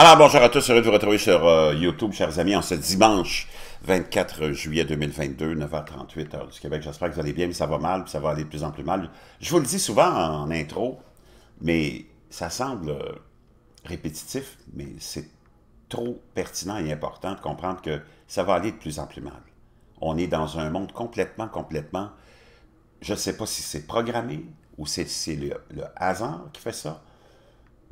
Alors, bonjour à tous, heureux de vous retrouver sur euh, YouTube, chers amis, en ce dimanche 24 juillet 2022, 9h38, heure du Québec. J'espère que vous allez bien, mais ça va mal, ça va aller de plus en plus mal. Je vous le dis souvent en intro, mais ça semble euh, répétitif, mais c'est trop pertinent et important de comprendre que ça va aller de plus en plus mal. On est dans un monde complètement, complètement, je ne sais pas si c'est programmé ou c'est le hasard qui fait ça,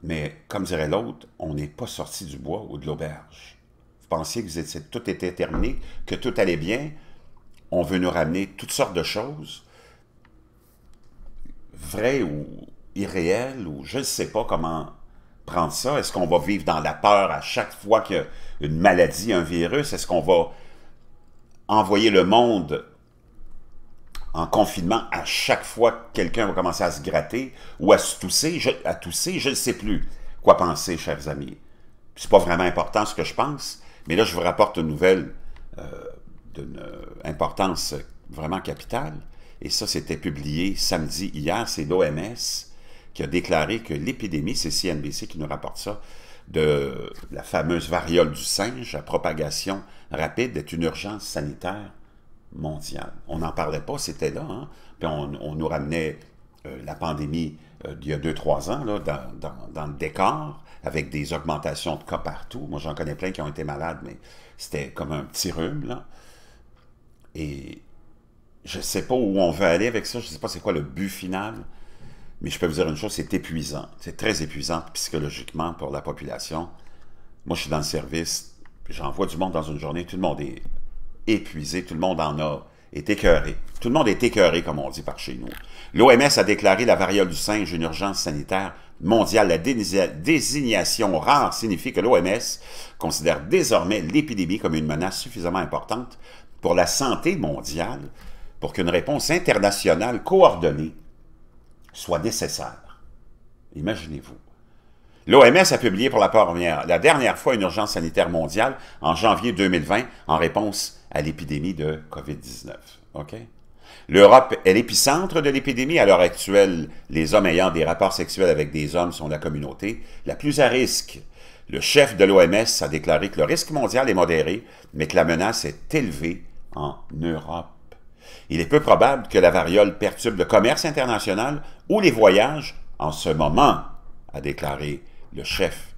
mais, comme dirait l'autre, on n'est pas sorti du bois ou de l'auberge. Vous pensiez que tout était terminé, que tout allait bien. On veut nous ramener toutes sortes de choses, vraies ou irréelles, ou je ne sais pas comment prendre ça. Est-ce qu'on va vivre dans la peur à chaque fois qu'il y a une maladie, un virus? Est-ce qu'on va envoyer le monde en confinement, à chaque fois quelqu'un va commencer à se gratter ou à se tousser, je, je ne sais plus quoi penser, chers amis. C'est pas vraiment important ce que je pense, mais là, je vous rapporte une nouvelle euh, d'une euh, importance vraiment capitale. Et ça, c'était publié samedi hier, c'est l'OMS qui a déclaré que l'épidémie, c'est CNBC qui nous rapporte ça, de la fameuse variole du singe à propagation rapide est une urgence sanitaire on n'en parlait pas, c'était là. Hein. Puis on, nous ramenait euh, la pandémie euh, d'il y a deux, trois ans dans, le décor, avec des augmentations de cas partout. Moi, j'en connais plein qui ont été malades, mais c'était comme un petit rhume. Là. Et je ne sais pas où on veut aller avec ça, je ne sais pas c'est quoi le but final, mais je peux vous dire une chose, c'est épuisant. C'est très épuisant psychologiquement pour la population. Moi, je suis dans le service, j'envoie du monde dans une journée, tout le monde est épuisé, tout le monde en a, est écœuré. Tout le monde est écœuré, comme on dit par chez nous. L'OMS a déclaré la variole du singe une urgence sanitaire mondiale. La désignation rare signifie que l'OMS considère désormais l'épidémie comme une menace suffisamment importante pour la santé mondiale pour qu'une réponse internationale coordonnée soit nécessaire. Imaginez-vous. L'OMS a publié pour la, dernière fois une urgence sanitaire mondiale en janvier 2020 en réponse à l'épidémie de COVID-19. L'Europe est l'épicentre de l'épidémie. À l'heure actuelle, les hommes ayant des rapports sexuels avec des hommes sont la communauté la plus à risque. Le chef de l'OMS a déclaré que le risque mondial est modéré, mais que la menace est élevée en Europe. Il est peu probable que la variole perturbe le commerce international ou les voyages en ce moment, a déclaré le chef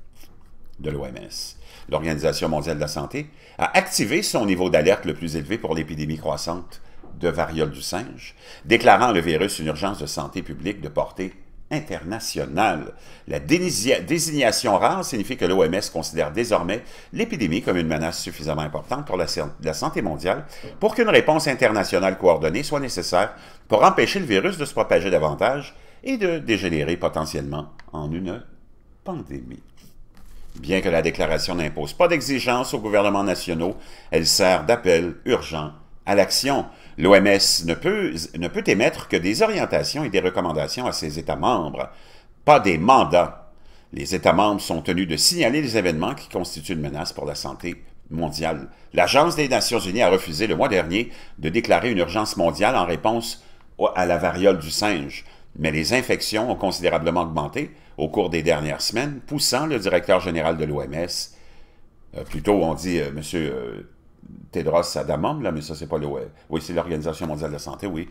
de l'OMS, l'Organisation mondiale de la santé, a activé son niveau d'alerte le plus élevé pour l'épidémie croissante de variole du singe, déclarant le virus une urgence de santé publique de portée internationale. La désignation rare signifie que l'OMS considère désormais l'épidémie comme une menace suffisamment importante pour la, santé mondiale pour qu'une réponse internationale coordonnée soit nécessaire pour empêcher le virus de se propager davantage et de dégénérer potentiellement en une Bien que la déclaration n'impose pas d'exigence aux gouvernements nationaux, elle sert d'appel urgent à l'action. L'OMS ne peut, ne peut émettre que des orientations et des recommandations à ses États membres, pas des mandats. Les États membres sont tenus de signaler les événements qui constituent une menace pour la santé mondiale. L'Agence des Nations Unies a refusé le mois dernier de déclarer une urgence mondiale en réponse à la variole du singe, mais les infections ont considérablement augmenté au cours des dernières semaines, poussant le directeur général de l'OMS, euh, plutôt on dit euh, Monsieur euh, Tedros Adamom, là, mais ça c'est pas l'OMS, oui c'est l'Organisation mondiale de la santé, oui,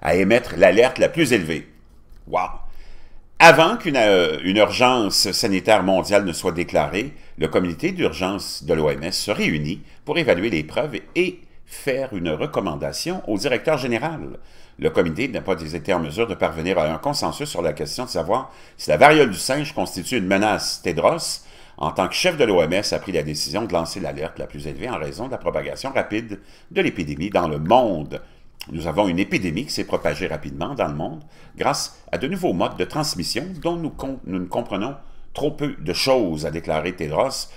à émettre l'alerte la plus élevée. Wow. Avant qu'une une urgence sanitaire mondiale ne soit déclarée, le comité d'urgence de l'OMS se réunit pour évaluer les preuves et faire une recommandation au directeur général. Le comité n'a pas été en mesure de parvenir à un consensus sur la question de savoir si la variole du singe constitue une menace. Tedros, en tant que chef de l'OMS, a pris la décision de lancer l'alerte la plus élevée en raison de la propagation rapide de l'épidémie dans le monde. Nous avons une épidémie qui s'est propagée rapidement dans le monde grâce à de nouveaux modes de transmission dont nous, ne comprenons trop peu de choses, a déclaré Tedros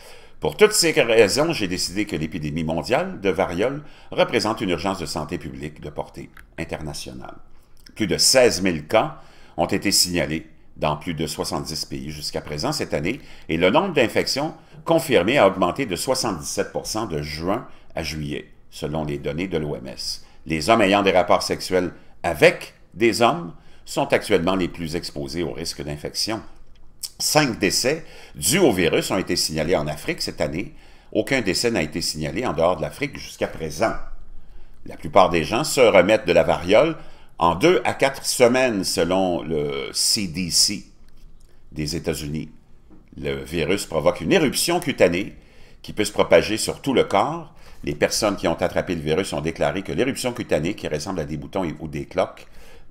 pour toutes ces raisons, j'ai décidé que l'épidémie mondiale de variole représente une urgence de santé publique de portée internationale. Plus de 16 000 cas ont été signalés dans plus de 70 pays jusqu'à présent cette année et le nombre d'infections confirmées a augmenté de 77 de juin à juillet, selon les données de l'OMS. Les hommes ayant des rapports sexuels avec des hommes sont actuellement les plus exposés au risque d'infection Cinq décès dus au virus ont été signalés en Afrique cette année. Aucun décès n'a été signalé en dehors de l'Afrique jusqu'à présent. La plupart des gens se remettent de la variole en deux à quatre semaines selon le CDC des États-Unis. Le virus provoque une éruption cutanée qui peut se propager sur tout le corps. Les personnes qui ont attrapé le virus ont déclaré que l'éruption cutanée, qui ressemble à des boutons ou des cloques,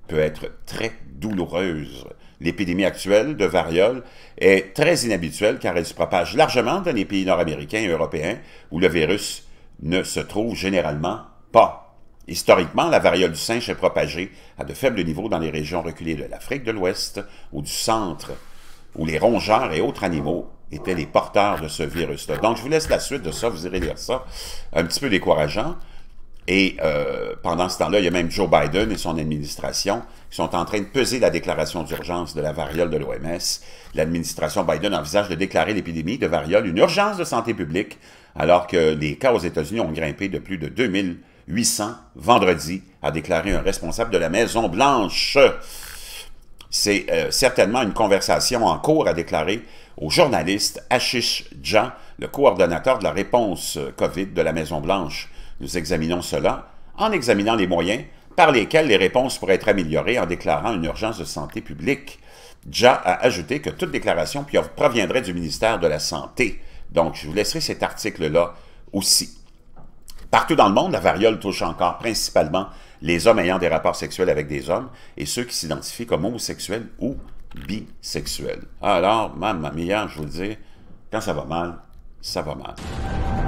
peut être très douloureuse. L'épidémie actuelle de variole est très inhabituelle car elle se propage largement dans les pays nord-américains et européens où le virus ne se trouve généralement pas. Historiquement, la variole du singe est propagée à de faibles niveaux dans les régions reculées de l'Afrique de l'Ouest ou du centre, où les rongeurs et autres animaux étaient les porteurs de ce virus-là. Donc, je vous laisse la suite de ça, vous irez lire ça. Un petit peu décourageant, et euh, pendant ce temps-là, il y a même Joe Biden et son administration qui sont en train de peser la déclaration d'urgence de la variole de l'OMS. L'administration Biden envisage de déclarer l'épidémie de variole une urgence de santé publique, alors que les cas aux États-Unis ont grimpé de plus de 2800 vendredi, a déclaré un responsable de la Maison Blanche. C'est euh, certainement une conversation en cours, a déclaré au journaliste Ashish Jha, le coordonnateur de la réponse euh, COVID de la Maison Blanche. Nous examinons cela en examinant les moyens par lesquels les réponses pourraient être améliorées en déclarant une urgence de santé publique. JA a ajouté que toute déclaration proviendrait du ministère de la Santé. Donc, je vous laisserai cet article-là aussi. Partout dans le monde, la variole touche encore principalement les hommes ayant des rapports sexuels avec des hommes et ceux qui s'identifient comme homosexuels ou bisexuels. Alors, ma meilleure, je vous le dis, quand ça va mal, ça va mal.